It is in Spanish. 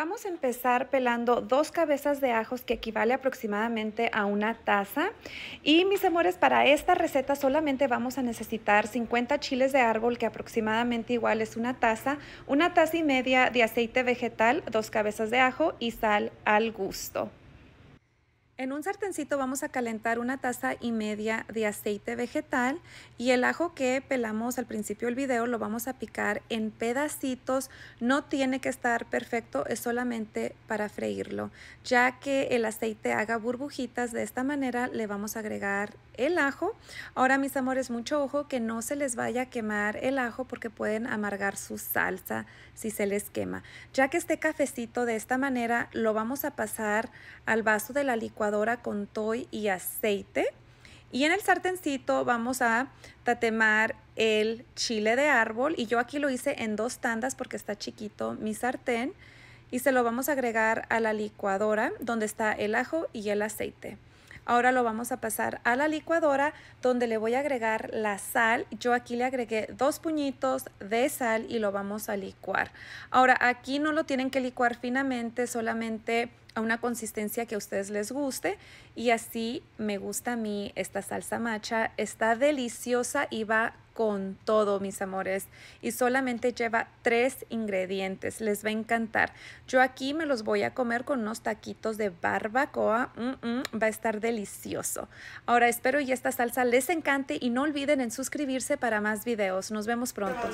Vamos a empezar pelando dos cabezas de ajos que equivale aproximadamente a una taza. Y mis amores, para esta receta solamente vamos a necesitar 50 chiles de árbol que aproximadamente igual es una taza, una taza y media de aceite vegetal, dos cabezas de ajo y sal al gusto. En un sartencito vamos a calentar una taza y media de aceite vegetal y el ajo que pelamos al principio del video lo vamos a picar en pedacitos. No tiene que estar perfecto, es solamente para freírlo. Ya que el aceite haga burbujitas de esta manera le vamos a agregar el ajo. Ahora mis amores, mucho ojo que no se les vaya a quemar el ajo porque pueden amargar su salsa si se les quema. Ya que esté cafecito de esta manera lo vamos a pasar al vaso de la licuadora con toy y aceite. Y en el sartencito vamos a tatemar el chile de árbol y yo aquí lo hice en dos tandas porque está chiquito mi sartén y se lo vamos a agregar a la licuadora donde está el ajo y el aceite. Ahora lo vamos a pasar a la licuadora donde le voy a agregar la sal. Yo aquí le agregué dos puñitos de sal y lo vamos a licuar. Ahora aquí no lo tienen que licuar finamente, solamente una consistencia que a ustedes les guste y así me gusta a mí esta salsa macha. Está deliciosa y va con todo, mis amores. Y solamente lleva tres ingredientes. Les va a encantar. Yo aquí me los voy a comer con unos taquitos de barbacoa. Mm, mm, va a estar delicioso. Ahora espero y esta salsa les encante y no olviden en suscribirse para más videos. Nos vemos pronto.